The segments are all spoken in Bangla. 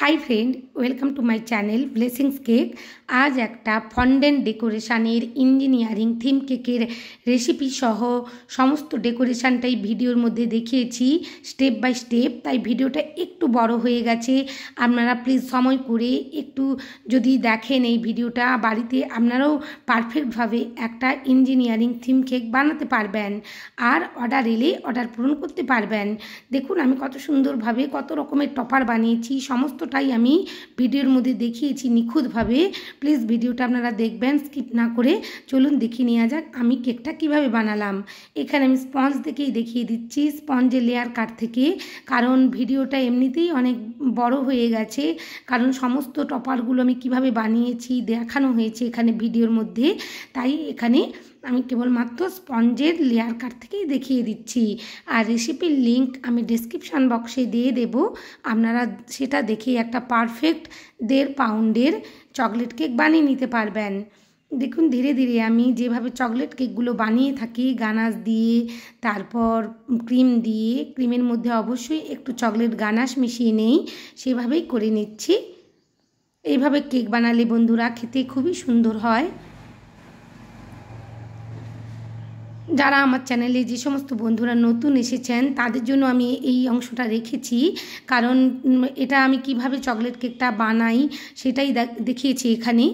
high friend welcome to my channel blessings cake আজ একটা ফন্ডেন ডেকোরেশানের ইঞ্জিনিয়ারিং থিম কেকের রেসিপি সহ সমস্ত ডেকোরেশানটাই ভিডিওর মধ্যে দেখিয়েছি স্টেপ বাই স্টেপ তাই ভিডিওটা একটু বড় হয়ে গেছে আপনারা প্লিজ সময় করে একটু যদি দেখেন এই ভিডিওটা বাড়িতে আপনারাও পারফেক্টভাবে একটা ইঞ্জিনিয়ারিং থিম কেক বানাতে পারবেন আর অর্ডার এলে অর্ডার পূরণ করতে পারবেন দেখুন আমি কত সুন্দরভাবে কত রকমের টপার বানিয়েছি সমস্ত সমস্তটাই আমি ভিডিওর মধ্যে দেখিয়েছি নিখুঁতভাবে প্লিজ ভিডিওটা আপনারা দেখবেন স্কিপ না করে চলুন দেখে নেওয়া যাক আমি কেকটা কিভাবে বানালাম এখানে আমি স্পঞ্জ থেকেই দেখিয়ে দিচ্ছি স্পঞ্জের লেয়ার কাট থেকে কারণ ভিডিওটা এমনিতেই অনেক বড় হয়ে গেছে কারণ সমস্ত টপারগুলো আমি কিভাবে বানিয়েছি দেখানো হয়েছে এখানে ভিডিওর মধ্যে তাই এখানে আমি কেবলমাত্র স্পঞ্জের লেয়ার কাট থেকেই দেখিয়ে দিচ্ছি আর রেসিপির লিঙ্ক আমি ডিসক্রিপশান বক্সে দিয়ে দেব আপনারা সেটা দেখে একটা পারফেক্ট দেড় পাউন্ডের চকলেট কেক বানিয়ে নিতে পারবেন দেখুন ধীরে ধীরে আমি যেভাবে চকলেট কেকগুলো বানিয়ে থাকি গানাস দিয়ে তারপর ক্রিম দিয়ে ক্রিমের মধ্যে অবশ্যই একটু চকলেট গানাশ মিশিয়ে নেই সেভাবেই করে নিচ্ছি এইভাবে কেক বানালে বন্ধুরা খেতে খুবই সুন্দর হয় যারা আমার চ্যানেলে যে সমস্ত বন্ধুরা নতুন এসেছেন তাদের জন্য আমি এই অংশটা রেখেছি কারণ এটা আমি কিভাবে চকলেট কেকটা বানাই সেটাই দেখিয়েছি এখানে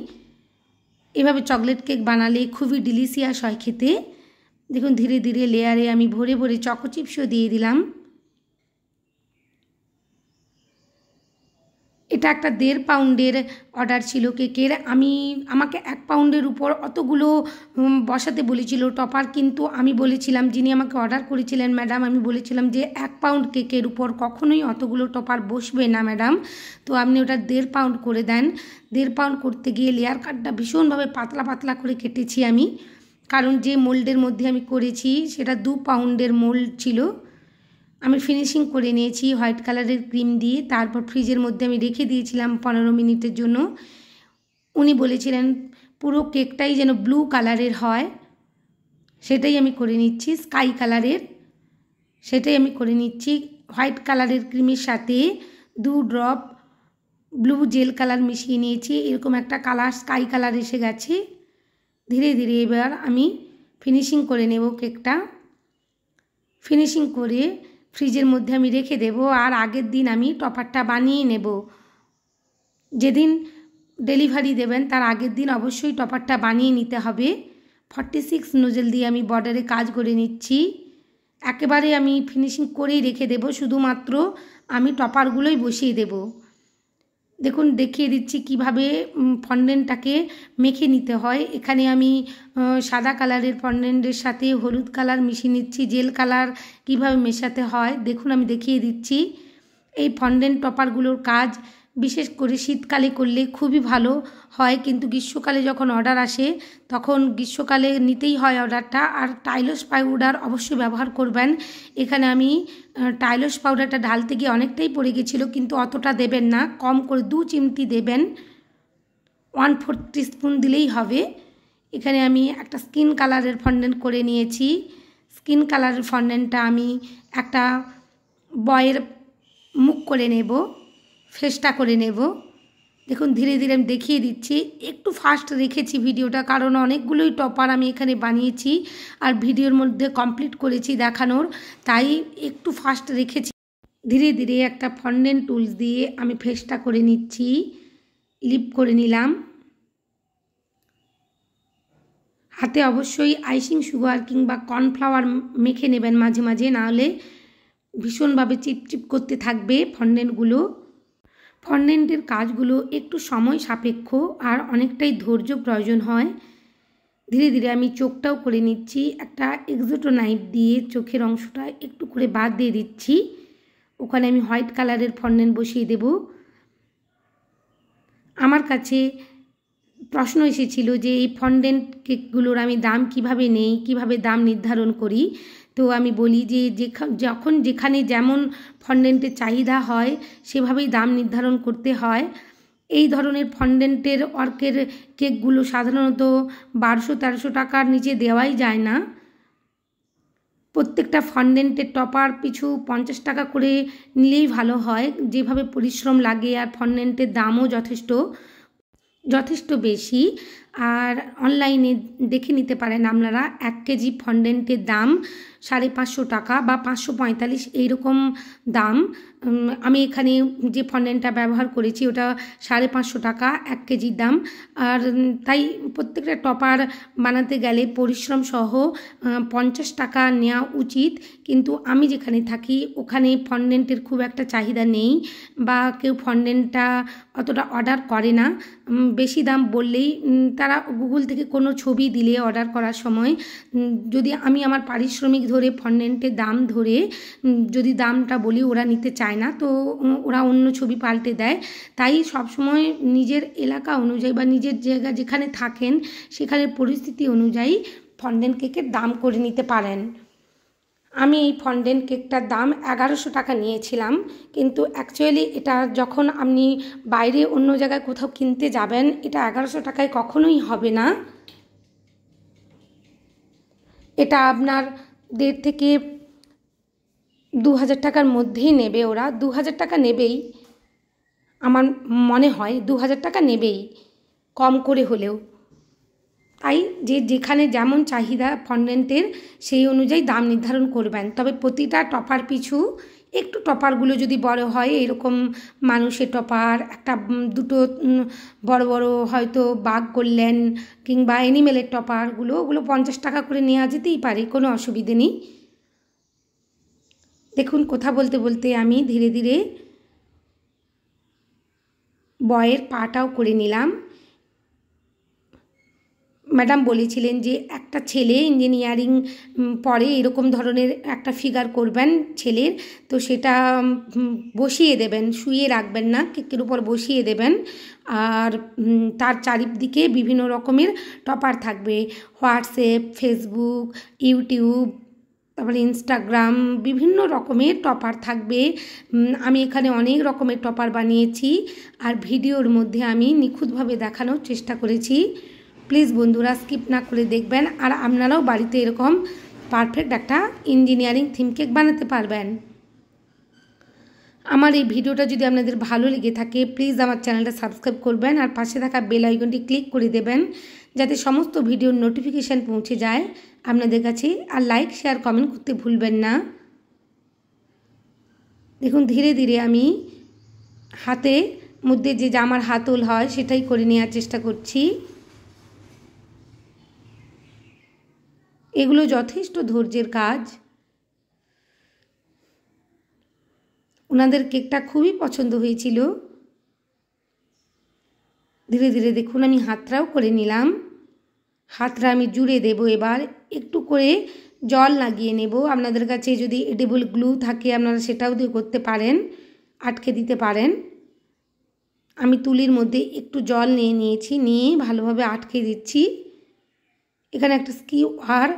এভাবে চকলেট কেক বানালে খুবই ডিলিশিয়াস হয় খেতে দেখুন ধীরে ধীরে লেয়ারে আমি ভরে ভরে চিপসও দিয়ে দিলাম এটা একটা দেড় পাউন্ডের অর্ডার ছিল কেকের আমি আমাকে এক পাউন্ডের উপর অতগুলো বসাতে বলেছিল টপার কিন্তু আমি বলেছিলাম যিনি আমাকে অর্ডার করেছিলেন ম্যাডাম আমি বলেছিলাম যে এক পাউন্ড কেকের উপর কখনোই অতগুলো টপার বসবে না ম্যাডাম তো আপনি ওটা দেড় পাউন্ড করে দেন দেড় পাউন্ড করতে গিয়ে লেয়ার কাটটা ভীষণভাবে পাতলা পাতলা করে কেটেছি আমি কারণ যে মোল্ডের মধ্যে আমি করেছি সেটা দু পাউন্ডের মোল্ড ছিল আমি ফিনিশিং করে নিয়েছি হোয়াইট কালারের ক্রিম দিয়ে তারপর ফ্রিজের মধ্যে আমি রেখে দিয়েছিলাম পনেরো মিনিটের জন্য উনি বলেছিলেন পুরো কেকটাই যেন ব্লু কালারের হয় সেটাই আমি করে নিচ্ছি স্কাই কালারের সেটাই আমি করে নিচ্ছি হোয়াইট কালারের ক্রিমের সাথে দু ড্রপ ব্লু জেল কালার মিশিয়ে নিয়েছি এরকম একটা কালার স্কাই কালার এসে গেছে ধীরে ধীরে এবার আমি ফিনিশিং করে নেব কেকটা ফিনিশিং করে ফ্রিজের মধ্যে আমি রেখে দেব আর আগের দিন আমি টপারটা বানিয়ে নেব যেদিন ডেলিভারি দেবেন তার আগের দিন অবশ্যই টপারটা বানিয়ে নিতে হবে ফর্টি সিক্স নোজেল দিয়ে আমি বর্ডারে কাজ করে নিচ্ছি একেবারে আমি ফিনিশিং করেই রেখে দেব শুধুমাত্র আমি টপারগুলোই বসিয়ে দেবো দেখুন দেখিয়ে দিচ্ছি কিভাবে ফন্ডেন্টটাকে মেখে নিতে হয় এখানে আমি সাদা কালারের ফন্ডেন্টের সাথে হলুদ কালার মিশিয়ে নিচ্ছি জেল কালার কিভাবে মেশাতে হয় দেখুন আমি দেখিয়ে দিচ্ছি এই ফন্ডেন্ট টপারগুলোর কাজ বিশেষ করে শীতকালে করলে খুবই ভালো হয় কিন্তু গ্রীষ্মকালে যখন অর্ডার আসে তখন গ্রীষ্মকালে নিতেই হয় অর্ডারটা আর টাইলস পাউডার অবশ্যই ব্যবহার করবেন এখানে আমি টাইলস পাউডারটা ঢালতে গিয়ে অনেকটাই পড়ে গেছিলো কিন্তু অতটা দেবেন না কম করে দু চিমটি দেবেন ওয়ান ফোর স্পুন দিলেই হবে এখানে আমি একটা স্কিন কালারের ফন্ডেন্ট করে নিয়েছি স্কিন কালারের ফন্ডেন্টটা আমি একটা বয়ের মুখ করে নেব ফেসটা করে নেব দেখুন ধীরে ধীরে আমি দেখিয়ে দিচ্ছি একটু ফাস্ট রেখেছি ভিডিওটা কারণ অনেকগুলোই টপার আমি এখানে বানিয়েছি আর ভিডিওর মধ্যে কমপ্লিট করেছি দেখানোর তাই একটু ফাস্ট রেখেছি ধীরে ধীরে একটা ফন্ডেন টুলস দিয়ে আমি ফেসটা করে নিচ্ছি লিপ করে নিলাম হাতে অবশ্যই আইসিং সুগার কিংবা কর্নফ্লাওয়ার মেখে নেবেন মাঝে মাঝে নাহলে ভীষণভাবে চিপচিপ করতে থাকবে ফন্ডেনগুলো ফন্ডেন্টের কাজগুলো একটু সময় সাপেক্ষ আর অনেকটাই ধৈর্য প্রয়োজন হয় ধীরে ধীরে আমি চোখটাও করে নিচ্ছি একটা এক্সোটো নাইট দিয়ে চোখের অংশটা একটু করে বাদ দিয়ে দিচ্ছি ওখানে আমি হোয়াইট কালারের ফন্ডেন্ট বসিয়ে দেব আমার কাছে প্রশ্ন এসেছিল যে এই ফন্ডেন্ট কেকগুলোর আমি দাম কিভাবে নেই কিভাবে দাম নির্ধারণ করি তো আমি বলি যে যখন যেখানে যেমন ফন্ডেন্টের চাহিদা হয় সেভাবেই দাম নির্ধারণ করতে হয় এই ধরনের ফন্ডেন্টের অর্কের কেকগুলো সাধারণত বারোশো তেরোশো টাকার নিচে দেওয়াই যায় না প্রত্যেকটা ফন্ডেন্টের টপার পিছু পঞ্চাশ টাকা করে নিলেই ভালো হয় যেভাবে পরিশ্রম লাগে আর ফন্ডেন্টের দামও যথেষ্ট যথেষ্ট বেশি আর অনলাইনে দেখে নিতে পারেন আপনারা এক কেজি ফন্ডেন্টের দাম সাড়ে পাঁচশো টাকা বা পাঁচশো পঁয়তাল্লিশ এইরকম দাম আমি এখানে যে ফন্ডেন্টটা ব্যবহার করেছি ওটা সাড়ে পাঁচশো টাকা এক কেজির দাম আর তাই প্রত্যেকটা টপার বানাতে গেলে পরিশ্রম সহ পঞ্চাশ টাকা নেওয়া উচিত কিন্তু আমি যেখানে থাকি ওখানে ফন্ডেন্টের খুব একটা চাহিদা নেই বা কেউ ফন্ডেন্টটা অতটা অর্ডার করে না বেশি দাম বললেই তারা গুগল থেকে কোনো ছবি দিলে অর্ডার করার সময় যদি আমি আমার পারিশ্রমিক ধরে ফন্ডেন্টের দাম ধরে যদি দামটা বলি ওরা নিতে চায় না তো ওরা অন্য ছবি পাল্টে দেয় তাই সবসময় নিজের এলাকা অনুযায়ী বা নিজের জায়গা যেখানে থাকেন সেখানের পরিস্থিতি অনুযায়ী ফন্ডেন্ট কেকের দাম করে নিতে পারেন আমি এই ফন্ডেন্ট কেকটার দাম এগারোশো টাকা নিয়েছিলাম কিন্তু অ্যাকচুয়ালি এটা যখন আপনি বাইরে অন্য জায়গায় কোথাও কিনতে যাবেন এটা এগারোশো টাকায় কখনোই হবে না এটা আপনার দেড় থেকে দু হাজার টাকার মধ্যেই নেবে ওরা দু হাজার টাকা নেবেই আমার মনে হয় দু হাজার টাকা নেবেই কম করে হলেও তাই যে যেখানে যেমন চাহিদা ফন্ডেন্টের সেই অনুযায়ী দাম নির্ধারণ করবেন তবে প্রতিটা টপার পিছু একটু টপারগুলো যদি বড় হয় এরকম মানুষের টপার একটা দুটো বড় বড় হয়তো বাঘ করলেন কিংবা অ্যানিমেলের টপারগুলো ওগুলো পঞ্চাশ টাকা করে নেওয়া যেতেই পারে কোনো অসুবিধে নেই দেখুন কথা বলতে বলতে আমি ধীরে ধীরে বয়ের পাটাও করে নিলাম ম্যাডাম বলেছিলেন যে একটা ছেলে ইঞ্জিনিয়ারিং পরে এরকম ধরনের একটা ফিগার করবেন ছেলের তো সেটা বসিয়ে দেবেন শুয়ে রাখবেন না কেকের উপর বসিয়ে দেবেন আর তার চারিদিকে বিভিন্ন রকমের টপার থাকবে হোয়াটসঅ্যাপ ফেসবুক ইউটিউব তারপরে ইনস্টাগ্রাম বিভিন্ন রকমের টপার থাকবে আমি এখানে অনেক রকমের টপার বানিয়েছি আর ভিডিওর মধ্যে আমি নিখুঁতভাবে দেখানোর চেষ্টা করেছি প্লিজ বন্ধুরা স্কিপ না করে দেখবেন আর আপনারাও বাড়িতে এরকম পারফেক্ট একটা ইঞ্জিনিয়ারিং থিম কেক বানাতে পারবেন আমার এই ভিডিওটা যদি আপনাদের ভালো লেগে থাকে প্লিজ আমার চ্যানেলটা সাবস্ক্রাইব করবেন আর পাশে থাকা বেল আইকনটি ক্লিক করে দেবেন যাতে সমস্ত ভিডিওর নোটিফিকেশান পৌঁছে যায় আপনাদের কাছে আর লাইক শেয়ার কমেন্ট করতে ভুলবেন না দেখুন ধীরে ধীরে আমি হাতে মধ্যে যে জামার হাতল হয় সেটাই করে নেওয়ার চেষ্টা করছি এগুলো যথেষ্ট ধৈর্যের কাজ ওনাদের কেকটা খুবই পছন্দ হয়েছিল ধীরে ধীরে দেখুন আমি হাতরাও করে নিলাম হাতরা আমি জুড়ে দেব এবার একটু করে জল লাগিয়ে নেব আপনাদের কাছে যদি এডেবল গ্লু থাকে আপনারা সেটাও দিয়ে করতে পারেন আটকে দিতে পারেন আমি তুলির মধ্যে একটু জল নিয়ে নিয়েছি নিয়ে ভালোভাবে আটকে দিচ্ছি এখানে একটা স্কিউ আর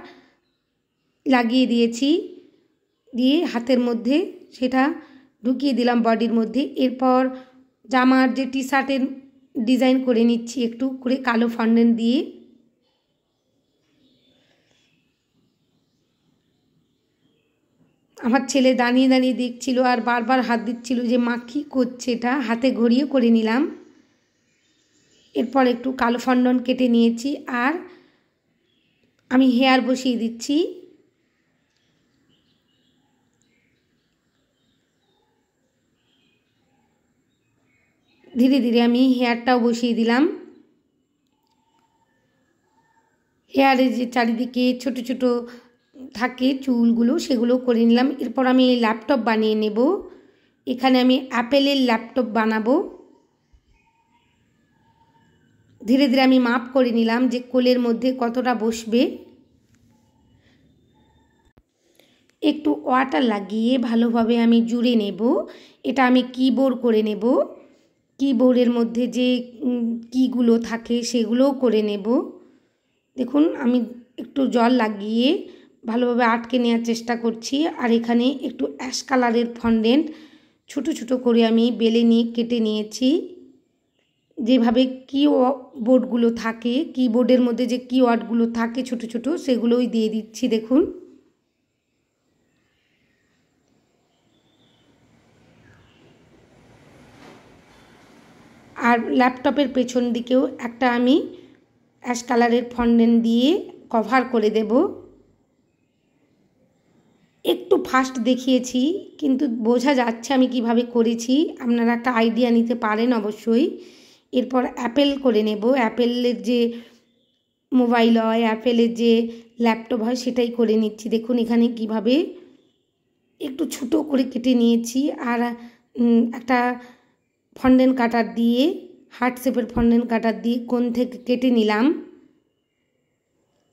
লাগিয়ে দিয়েছি দিয়ে হাতের মধ্যে সেটা ঢুকিয়ে দিলাম বডির মধ্যে এরপর জামার যে টি শার্টের ডিজাইন করে নিচ্ছি একটু করে কালো ফন্ডেন দিয়ে আমার ছেলে দাঁড়িয়ে দাঁড়িয়ে দেখছিল আর বারবার হাত দিচ্ছিল যে মা কী করছে এটা হাতে ঘড়িয়ে করে নিলাম এরপর একটু কালো ফন্ডন কেটে নিয়েছি আর আমি হেয়ার বসিয়ে দিচ্ছি ধীরে ধীরে আমি হেয়ারটাও বসিয়ে দিলাম হেয়ারের যে চারিদিকে ছোট ছোট থাকে চুলগুলো সেগুলো করে নিলাম এরপর আমি ল্যাপটপ বানিয়ে নেব এখানে আমি অ্যাপেলের ল্যাপটপ বানাবো ধীরে ধীরে আমি মাপ করে নিলাম যে কোলের মধ্যে কতটা বসবে একটু ওয়াটার লাগিয়ে ভালোভাবে আমি জুড়ে নেব এটা আমি কিবোর্ড করে নেব কিবোর্ডের মধ্যে যে কিগুলো থাকে সেগুলোও করে নেব দেখুন আমি একটু জল লাগিয়ে ভালোভাবে আটকে নেওয়ার চেষ্টা করছি আর এখানে একটু অ্যাশ কালারের ফন্ডেন্ট ছোটো ছোটো করে আমি বেলে নিয়ে কেটে নিয়েছি যেভাবে কি বোর্ডগুলো থাকে কিবোর্ডের মধ্যে যে কিওয়ার্ডগুলো থাকে ছোট ছোট সেগুলোই দিয়ে দিচ্ছি দেখুন আর ল্যাপটপের পেছন দিকেও একটা আমি অ্যাশ কালারের ফন্ডেন দিয়ে কভার করে দেব একটু ফাস্ট দেখিয়েছি কিন্তু বোঝা যাচ্ছে আমি কিভাবে করেছি আপনারা একটা আইডিয়া নিতে পারেন অবশ্যই এরপর অ্যাপেল করে নেব অ্যাপেলের যে মোবাইল হয় অ্যাপেলের যে ল্যাপটপ হয় সেটাই করে নিচ্ছি দেখুন এখানে কিভাবে একটু ছোটো করে কেটে নিয়েছি আর একটা ফন্ডেন কাটার দিয়ে হার্ট শেপের ফন্ডেন কাটার দিয়ে কোন থেকে কেটে নিলাম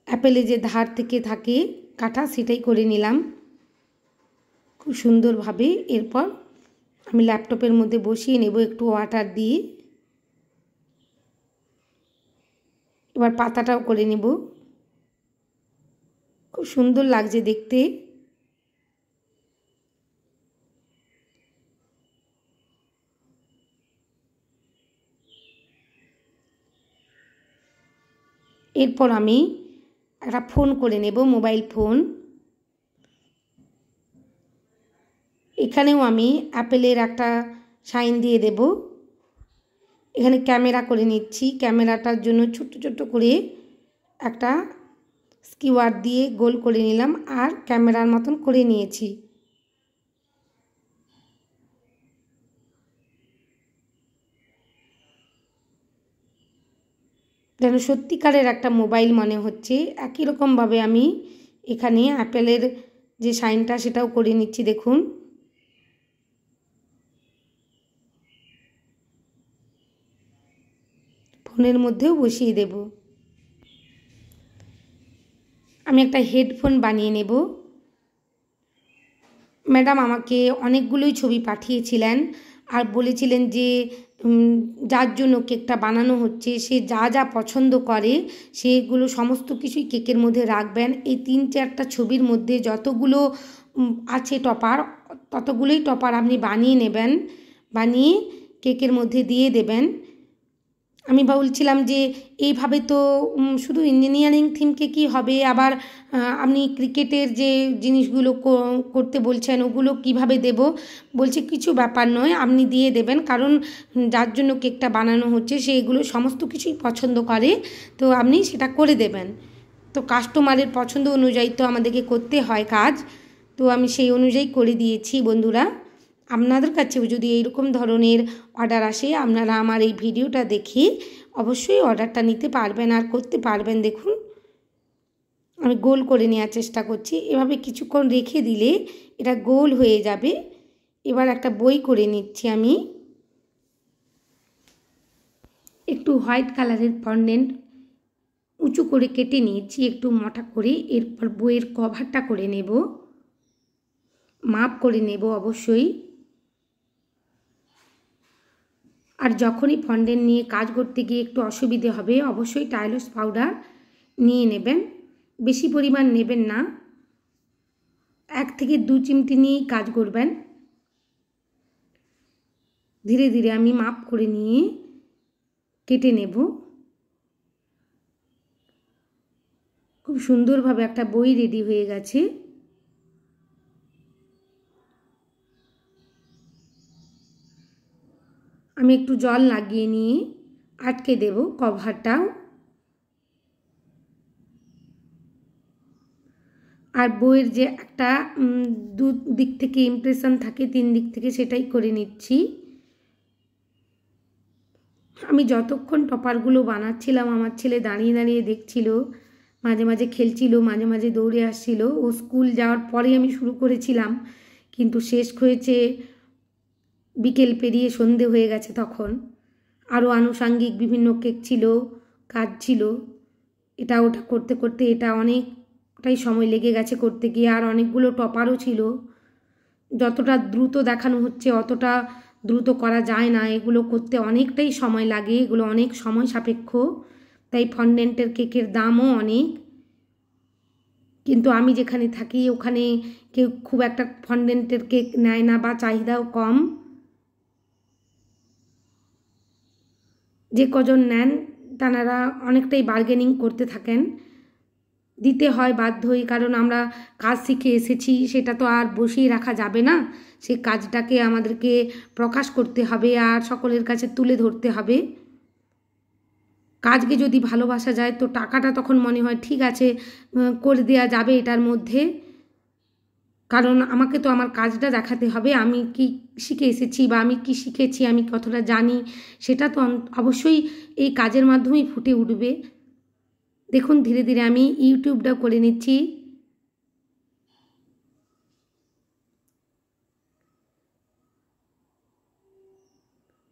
অ্যাপেলে যে ধার থেকে থাকে কাটা সেটাই করে নিলাম খুব সুন্দরভাবে এরপর আমি ল্যাপটপের মধ্যে বসিয়ে নেব একটু ওয়াটার দিয়ে এবার পাতাটাও করে নেব খুব সুন্দর লাগছে দেখতে এরপর আমি একটা ফোন করে নেব মোবাইল ফোন এখানেও আমি অ্যাপেলের একটা সাইন দিয়ে দেবো এখানে ক্যামেরা করে নিচ্ছি ক্যামেরাটার জন্য ছোট্ট ছোট্ট করে একটা স্কিওয়ার দিয়ে গোল করে নিলাম আর ক্যামেরার মতন করে নিয়েছি যেন সত্যিকারের একটা মোবাইল মনে হচ্ছে একই রকমভাবে আমি এখানে অ্যাপেলের যে সাইনটা সেটাও করে নিচ্ছি দেখুন কিছুক্ষণের মধ্যেও বসিয়ে দেব আমি একটা হেডফোন বানিয়ে নেব ম্যাডাম আমাকে অনেকগুলোই ছবি পাঠিয়েছিলেন আর বলেছিলেন যে যার জন্য কেকটা বানানো হচ্ছে সে যা যা পছন্দ করে সেগুলো সমস্ত কিছুই কেকের মধ্যে রাখবেন এই তিন চারটা ছবির মধ্যে যতগুলো আছে টপার ততগুলোই টপার আপনি বানিয়ে নেবেন বানিয়ে কেকের মধ্যে দিয়ে দেবেন আমি বলছিলাম যে এইভাবে তো শুধু ইঞ্জিনিয়ারিং থিমকে কি হবে আবার আপনি ক্রিকেটের যে জিনিসগুলো করতে বলছেন ওগুলো কিভাবে দেব বলছে কিছু ব্যাপার নয় আপনি দিয়ে দেবেন কারণ যার জন্য কেকটা বানানো হচ্ছে সেগুলো সমস্ত কিছুই পছন্দ করে তো আপনি সেটা করে দেবেন তো কাস্টমারের পছন্দ অনুযায়ী তো আমাদেরকে করতে হয় কাজ তো আমি সেই অনুযায়ী করে দিয়েছি বন্ধুরা আপনাদের কাছেও যদি এইরকম ধরনের অর্ডার আসে আপনারা আমার এই ভিডিওটা দেখে অবশ্যই অর্ডারটা নিতে পারবেন আর করতে পারবেন দেখুন আমি গোল করে নেওয়ার চেষ্টা করছি এভাবে কিছুক্ষণ রেখে দিলে এটা গোল হয়ে যাবে এবার একটা বই করে নিচ্ছি আমি একটু হোয়াইট কালারের পন্ডেন্ট উঁচু করে কেটে নিয়েছি একটু মোটা করে এরপর বইয়ের কভারটা করে নেব মাপ করে নেব অবশ্যই আর যখনই ফন্ডেন্ট নিয়ে কাজ করতে গিয়ে একটু অসুবিধে হবে অবশ্যই টাইলস পাউডার নিয়ে নেবেন বেশি পরিমাণ নেবেন না এক থেকে দু চিমটি নিয়েই কাজ করবেন ধীরে ধীরে আমি মাপ করে নিয়ে কেটে নেব খুব সুন্দরভাবে একটা বই রেডি হয়ে গেছে আমি একটু জল লাগিয়ে নিয়ে আটকে দেব কভারটাও আর বইয়ের যে একটা দু দিক থেকে ইমপ্রেশন থাকে তিন দিক থেকে সেটাই করে নিচ্ছি আমি যতক্ষণ টপারগুলো বানাচ্ছিলাম আমার ছেলে দাঁড়িয়ে দাঁড়িয়ে দেখছিল মাঝে মাঝে খেলছিল মাঝে মাঝে দৌড়ে আসছিল ও স্কুল যাওয়ার পরে আমি শুরু করেছিলাম কিন্তু শেষ হয়েছে বিকেল পেরিয়ে সন্ধে হয়ে গেছে তখন আরও আনুষাঙ্গিক বিভিন্ন কেক ছিল কাজ ছিল এটা ওটা করতে করতে এটা অনেকটাই সময় লেগে গেছে করতে গিয়ে আর অনেকগুলো টপারও ছিল যতটা দ্রুত দেখানো হচ্ছে অতটা দ্রুত করা যায় না এগুলো করতে অনেকটাই সময় লাগে এগুলো অনেক সময় সাপেক্ষ তাই ফন্ডেন্টের কেকের দামও অনেক কিন্তু আমি যেখানে থাকি ওখানে কেউ খুব একটা ফন্ডেন্টের কেক নেয় না বা চাহিদাও কম যে কজন নেন তানারা অনেকটাই বার্গেনিং করতে থাকেন দিতে হয় বাধ্যই কারণ আমরা কাজ শিখে এসেছি সেটা তো আর বসিয়ে রাখা যাবে না সেই কাজটাকে আমাদেরকে প্রকাশ করতে হবে আর সকলের কাছে তুলে ধরতে হবে কাজকে যদি ভালোবাসা যায় তো টাকাটা তখন মনে হয় ঠিক আছে করে দেয়া যাবে এটার মধ্যে কারণ আমাকে তো আমার কাজটা দেখাতে হবে আমি কি শিখে এসেছি বা আমি কি শিখেছি আমি কতটা জানি সেটা তো অবশ্যই এই কাজের মাধ্যমেই ফুটে উঠবে দেখুন ধীরে ধীরে আমি ইউটিউবটা করে নিচ্ছি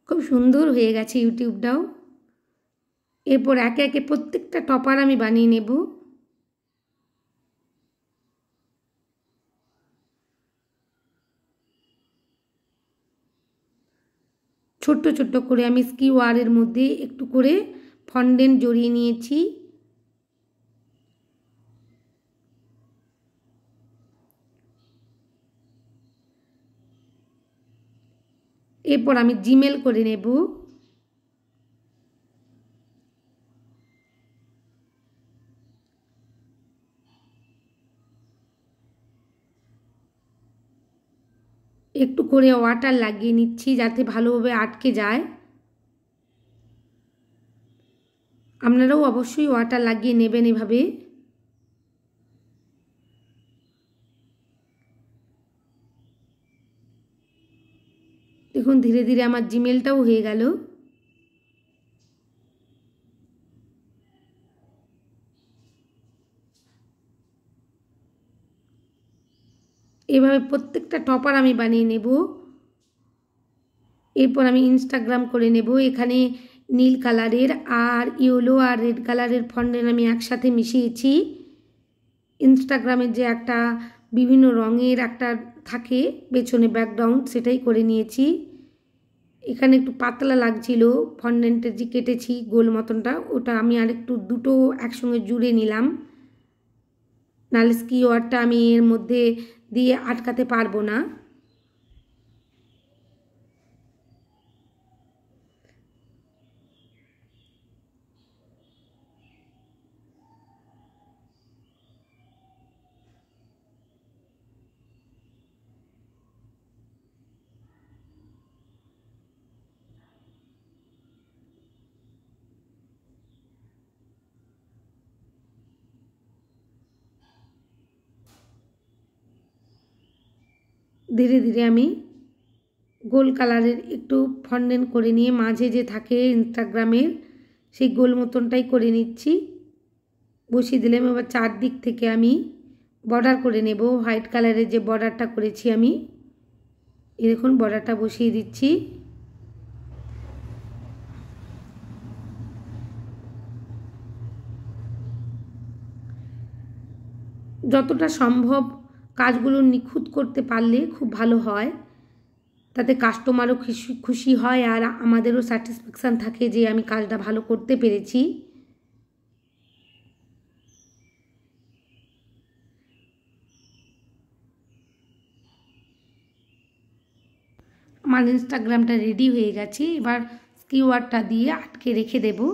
খুব সুন্দর হয়ে গেছে ইউটিউবটাও এরপর একে একে প্রত্যেকটা টপার আমি বানিয়ে নেবো ছোট্ট ছোট্ট করে আমি স্কিওয়ারের মধ্যে একটু করে ফন্ডেন জড়িয়ে নিয়েছি এরপর আমি জিমেল করে নেব একটু করে ওয়াটার লাগিয়ে নিচ্ছি যাতে ভালোভাবে আটকে যায় আপনারাও অবশ্যই ওয়াটার লাগিয়ে নেবেন এভাবে দেখুন ধীরে ধীরে আমার জিমেলটাও হয়ে গেল এভাবে প্রত্যেকটা টপার আমি বানিয়ে নেব এরপর আমি ইনস্টাগ্রাম করে নেব এখানে নীল কালারের আর ইয়েলো আর রেড কালারের ফন্ডেন আমি একসাথে মিশিয়েছি ইনস্টাগ্রামের যে একটা বিভিন্ন রঙের একটা থাকে পেছনে ব্যাকগ্রাউন্ড সেটাই করে নিয়েছি এখানে একটু পাতলা লাগছিল ফন্ডেন্টের যে কেটেছি গোল মতনটা ওটা আমি আরেকটু দুটো একসঙ্গে জুড়ে নিলাম কি ওয়ারটা আমি এর মধ্যে দিয়ে আটকাতে পারবো না ধীরে ধীরে আমি গোল কালারের একটু ফন্ডেন করে নিয়ে মাঝে যে থাকে ইনস্টাগ্রামের সেই গোল মতনটাই করে নিচ্ছি বসিয়ে দিলাম এবার চারদিক থেকে আমি বর্ডার করে নেব হোয়াইট কালারের যে বর্ডারটা করেছি আমি এরকম বর্ডারটা বসিয়ে দিচ্ছি যতটা সম্ভব কাজগুলো নিখুঁত করতে পারলে খুব ভালো হয় তাতে কাস্টমারও খুশি খুশি হয় আর আমাদেরও স্যাটিসফ্যাকশান থাকে যে আমি কাজটা ভালো করতে পেরেছি আমার ইনস্টাগ্রামটা রেডি হয়ে গেছে এবার স্কিওয়ারটা দিয়ে আটকে রেখে দেবো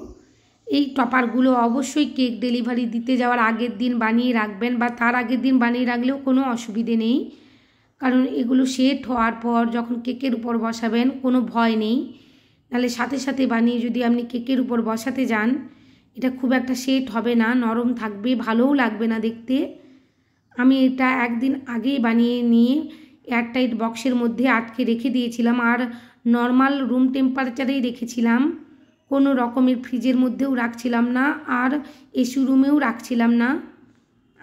এই টপারগুলো অবশ্যই কেক ডেলিভারি দিতে যাওয়ার আগের দিন বানিয়ে রাখবেন বা তার আগের দিন বানিয়ে রাখলেও কোনো অসুবিধে নেই কারণ এগুলো সেট হওয়ার পর যখন কেকের উপর বসাবেন কোনো ভয় নেই নাহলে সাথে সাথে বানিয়ে যদি আপনি কেকের উপর বসাতে যান এটা খুব একটা সেট হবে না নরম থাকবে ভালোও লাগবে না দেখতে আমি এটা একদিন আগেই বানিয়ে নিয়ে এয়ারটাইট বক্সের মধ্যে আটকে রেখে দিয়েছিলাম আর নর্মাল রুম টেম্পারেচারেই রেখেছিলাম কোনো রকমের ফ্রিজের মধ্যেও রাখছিলাম না আর এসি রুমেও রাখছিলাম না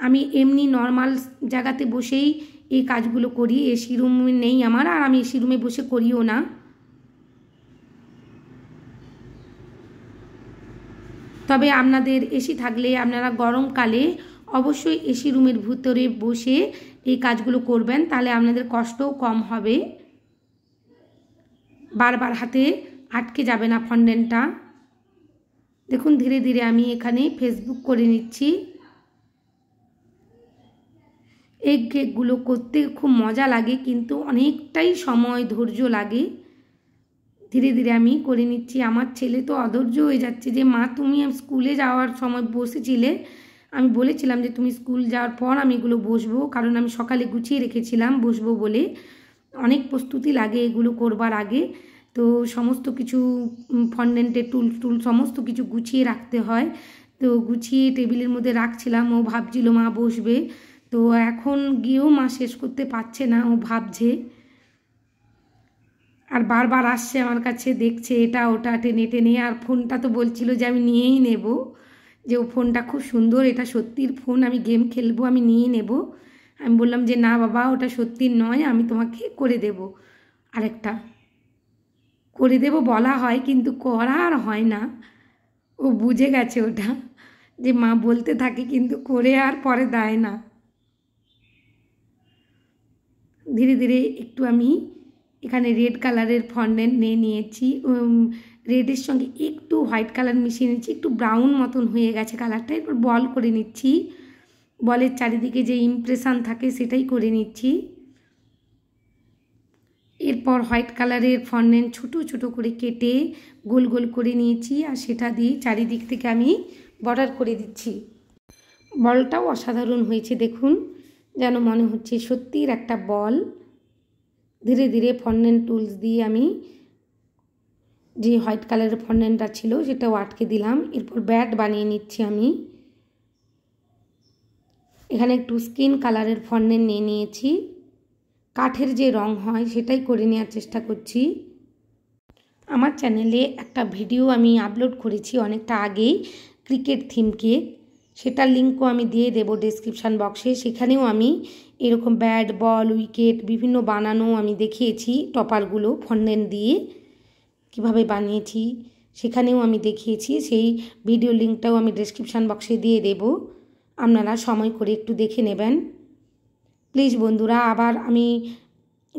আমি এমনি নর্মাল জায়গাতে বসেই এই কাজগুলো করি এসি রুমে নেই আমার আর আমি এসি রুমে বসে করিও না তবে আপনাদের এসি থাকলে আপনারা গরমকালে অবশ্যই এসি রুমের ভিতরে বসে এই কাজগুলো করবেন তাহলে আপনাদের কষ্টও কম হবে বারবার হাতে আটকে যাবে না ফন্ডেনটা দেখুন ধীরে ধীরে আমি এখানে ফেসবুক করে নিচ্ছি এগ কেকগুলো করতে খুব মজা লাগে কিন্তু অনেকটাই সময় ধৈর্য লাগে ধীরে ধীরে আমি করে নিচ্ছি আমার ছেলে তো অধৈর্য হয়ে যাচ্ছে যে মা তুমি স্কুলে যাওয়ার সময় বসেছিলে আমি বলেছিলাম যে তুমি স্কুল যাওয়ার পর আমি এগুলো বসবো কারণ আমি সকালে গুছিয়ে রেখেছিলাম বসবো বলে অনেক প্রস্তুতি লাগে এগুলো করবার আগে তো সমস্ত কিছু ফন্ডেন্টের টুল টুল সমস্ত কিছু গুছিয়ে রাখতে হয় তো গুছিয়ে টেবিলের মধ্যে রাখছিলাম ও ভাবছিল মা বসবে তো এখন গিয়েও মা শেষ করতে পারছে না ও ভাবছে আর বারবার আসছে আমার কাছে দেখছে এটা ওটা টেনে টেনে আর ফোনটা তো বলছিল যে আমি নিয়েই নেব যে ও ফোনটা খুব সুন্দর এটা সত্যির ফোন আমি গেম খেলবো আমি নিয়েই নেব আমি বললাম যে না বাবা ওটা সত্যি নয় আমি তোমাকে করে দেব আরেকটা করে দেব বলা হয় কিন্তু করা আর হয় না ও বুঝে গেছে ওটা যে মা বলতে থাকে কিন্তু করে আর পরে দেয় না ধীরে ধীরে একটু আমি এখানে রেড কালারের ফন্ডেন্ট নিয়ে নিয়েছি রেডের সঙ্গে একটু হোয়াইট কালার মিশিয়ে নিচ্ছি একটু ব্রাউন মতন হয়ে গেছে কালারটা এরপর বল করে নিচ্ছি বলের চারিদিকে যে ইমপ্রেশান থাকে সেটাই করে নিচ্ছি এরপর হোয়াইট কালারের ফর্নেন ছোট ছোট করে কেটে গোল গোল করে নিয়েছি আর সেটা দিয়ে চারিদিক থেকে আমি বর্ডার করে দিচ্ছি বলটাও অসাধারণ হয়েছে দেখুন যেন মনে হচ্ছে সত্যির একটা বল ধীরে ধীরে ফন্ডেন টুলস দিয়ে আমি যে হোয়াইট কালারের ফর্নেনটা ছিল সেটাও আটকে দিলাম এরপর ব্যাট বানিয়ে নিচ্ছি আমি এখানে একটু স্কিন কালারের ফর্নেন নিয়ে নিয়েছি কাঠের যে রং হয় সেটাই করে নেওয়ার চেষ্টা করছি আমার চ্যানেলে একটা ভিডিও আমি আপলোড করেছি অনেকটা আগেই ক্রিকেট থিমকে সেটার লিঙ্কও আমি দিয়ে দেব ডেসক্রিপশান বক্সে সেখানেও আমি এরকম ব্যাট বল উইকেট বিভিন্ন বানানো আমি দেখিয়েছি টপারগুলো ফন্ডেন দিয়ে কিভাবে বানিয়েছি সেখানেও আমি দেখিয়েছি সেই ভিডিও লিঙ্কটাও আমি ডেসক্রিপশান বক্সে দিয়ে দেব আপনারা সময় করে একটু দেখে নেবেন প্লিজ বন্ধুরা আবার আমি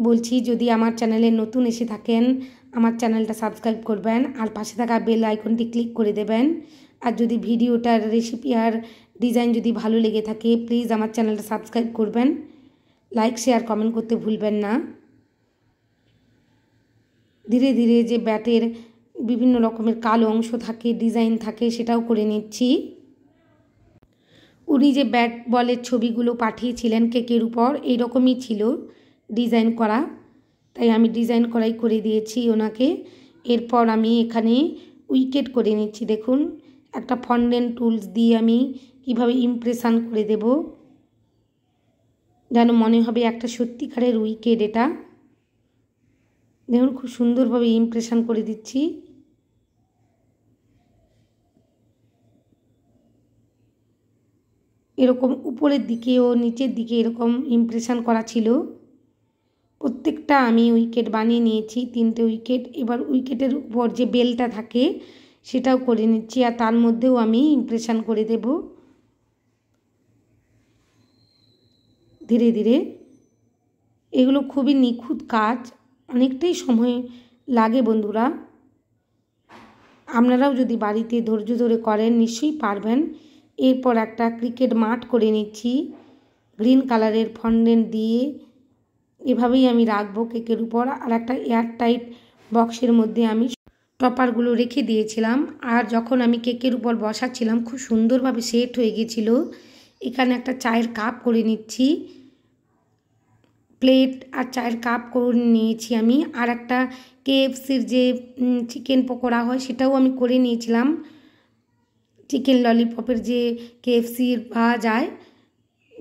বলছি যদি আমার চ্যানেলে নতুন এসে থাকেন আমার চ্যানেলটা সাবস্ক্রাইব করবেন আর পাশে থাকা বেল আইকনটি ক্লিক করে দেবেন আর যদি ভিডিওটার রেসিপি আর ডিজাইন যদি ভালো লেগে থাকে প্লিজ আমার চ্যানেলটা সাবস্ক্রাইব করবেন লাইক শেয়ার কমেন্ট করতে ভুলবেন না ধীরে ধীরে যে ব্যাটের বিভিন্ন রকমের কালো অংশ থাকে ডিজাইন থাকে সেটাও করে নিচ্ছি উনি যে ব্যাট বলের ছবিগুলো পাঠিয়েছিলেন কেকের উপর এই রকমই ছিল ডিজাইন করা তাই আমি ডিজাইন করাই করে দিয়েছি ওনাকে এরপর আমি এখানে উইকেট করে নিচ্ছি দেখুন একটা ফন্ডেন টুলস দিয়ে আমি কিভাবে ইমপ্রেশান করে দেব যেন মনে হবে একটা সত্যিকারের উইকেট এটা দেখুন খুব সুন্দরভাবে ইমপ্রেশান করে দিচ্ছি এরকম উপরের দিকে ও নিচের দিকে এরকম ইমপ্রেশান করা ছিল প্রত্যেকটা আমি উইকেট বানিয়ে নিয়েছি তিনটে উইকেট এবার উইকেটের উপর যে বেলটা থাকে সেটাও করে নিচ্ছি আর তার মধ্যেও আমি ইমপ্রেশান করে দেব ধীরে ধীরে এগুলো খুবই নিখুঁত কাজ অনেকটাই সময় লাগে বন্ধুরা আপনারাও যদি বাড়িতে ধৈর্য ধরে করেন নিশ্চয়ই পারবেন এরপর একটা ক্রিকেট মাঠ করে নিচ্ছি গ্রিন কালারের ফন্ডেন্ট দিয়ে এভাবেই আমি রাখবো কেকের উপর আর একটা এয়ার টাইট বক্সের মধ্যে আমি টপারগুলো রেখে দিয়েছিলাম আর যখন আমি কেকের উপর বসাচ্ছিলাম খুব সুন্দরভাবে সেট হয়ে গেছিল এখানে একটা চায়ের কাপ করে নিচ্ছি প্লেট আর চায়ের কাপ করে নিয়েছি আমি আর একটা কেএফসির যে চিকেন পকোড়া হয় সেটাও আমি করে নিয়েছিলাম চিকেন ললিপপের যে কেএফসির পাওয়া যায়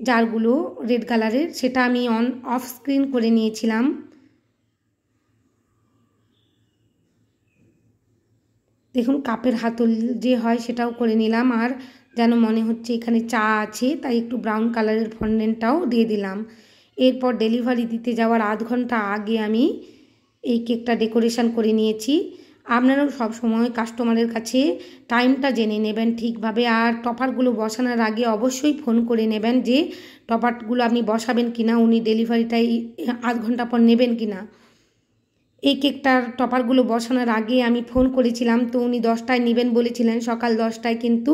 জারগুলো রেড কালারের সেটা আমি অন অফ স্ক্রিন করে নিয়েছিলাম দেখুন কাপের হাতল যে হয় সেটাও করে নিলাম আর যেন মনে হচ্ছে এখানে চা আছে তাই একটু ব্রাউন কালারের ফন্ডেন্টটাও দিয়ে দিলাম এরপর ডেলিভারি দিতে যাওয়ার আধ ঘন্টা আগে আমি এই কেকটা ডেকোরেশন করে নিয়েছি আপনারাও সময় কাস্টমারের কাছে টাইমটা জেনে নেবেন ঠিকভাবে আর টপারগুলো বসানোর আগে অবশ্যই ফোন করে নেবেন যে টপারগুলো আপনি বসাবেন কিনা উনি ডেলিভারিটাই আধ ঘন্টা পর নেবেন কিনা এই কেকটার টপারগুলো বসানোর আগে আমি ফোন করেছিলাম তো উনি দশটায় নেবেন বলেছিলেন সকাল দশটায় কিন্তু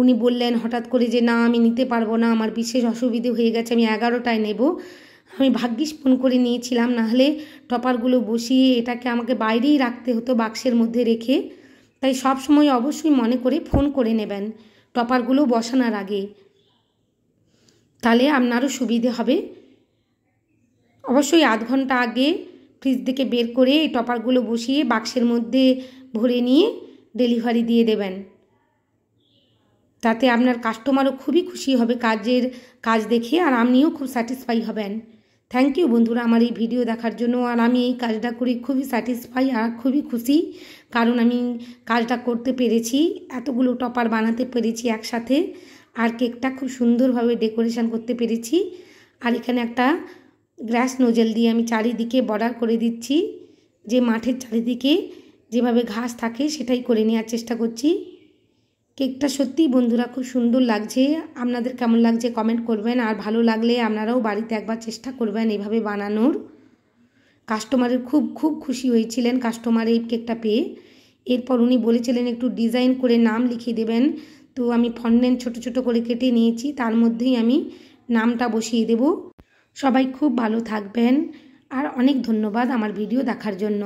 উনি বললেন হঠাৎ করে যে না আমি নিতে পারবো না আমার বিশেষ অসুবিধে হয়ে গেছে আমি এগারোটায় নেব আমি ভাগ্যিস ফোন করে নিয়েছিলাম নাহলে টপারগুলো বসিয়ে এটাকে আমাকে বাইরেই রাখতে হতো বাক্সের মধ্যে রেখে তাই সব সময় অবশ্যই মনে করে ফোন করে নেবেন টপারগুলো বসানোর আগে তাহলে আপনারও সুবিধে হবে অবশ্যই আধ ঘন্টা আগে ফ্রিজ থেকে বের করে এই টপারগুলো বসিয়ে বাক্সের মধ্যে ভরে নিয়ে ডেলিভারি দিয়ে দেবেন তাতে আপনার কাস্টমারও খুবই খুশি হবে কাজের কাজ দেখে আর আপনিও খুব স্যাটিসফাই হবেন থ্যাংক ইউ বন্ধুরা আমার এই ভিডিও দেখার জন্য আর আমি এই কাজটা করে খুবই স্যাটিসফাই আর খুবই খুশি কারণ আমি কাজটা করতে পেরেছি এতগুলো টপার বানাতে পেরেছি একসাথে আর কেকটা খুব সুন্দরভাবে ডেকোরেশন করতে পেরেছি আর এখানে একটা গ্র্যাস নোজেল দিয়ে আমি চারিদিকে বর্ডার করে দিচ্ছি যে মাঠের চারিদিকে যেভাবে ঘাস থাকে সেটাই করে নেওয়ার চেষ্টা করছি কেকটা সত্যিই বন্ধুরা খুব সুন্দর লাগছে আপনাদের কেমন লাগছে কমেন্ট করবেন আর ভালো লাগলে আপনারাও বাড়িতে একবার চেষ্টা করবেন এভাবে বানানোর কাস্টমারের খুব খুব খুশি হয়েছিলেন কাস্টমার এই কেকটা পেয়ে এরপর উনি বলেছিলেন একটু ডিজাইন করে নাম লিখিয়ে দেবেন তো আমি ফন্ডেন ছোট ছোট করে কেটে নিয়েছি তার মধ্যেই আমি নামটা বসিয়ে দেব সবাই খুব ভালো থাকবেন আর অনেক ধন্যবাদ আমার ভিডিও দেখার জন্য